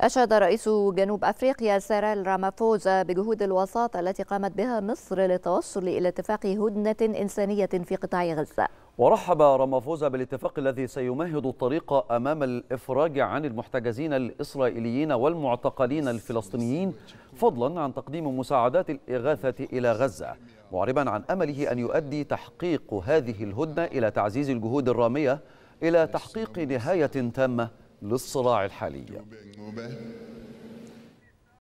أشاد رئيس جنوب أفريقيا سيرال رامافوزا بجهود الوساطة التي قامت بها مصر للتوصل إلى اتفاق هدنة إنسانية في قطاع غزة ورحب رامافوزا بالاتفاق الذي سيمهد الطريق أمام الإفراج عن المحتجزين الإسرائيليين والمعتقلين الفلسطينيين فضلا عن تقديم مساعدات الإغاثة إلى غزة معربا عن أمله أن يؤدي تحقيق هذه الهدنة إلى تعزيز الجهود الرامية إلى تحقيق نهاية تامة للصراع الحالي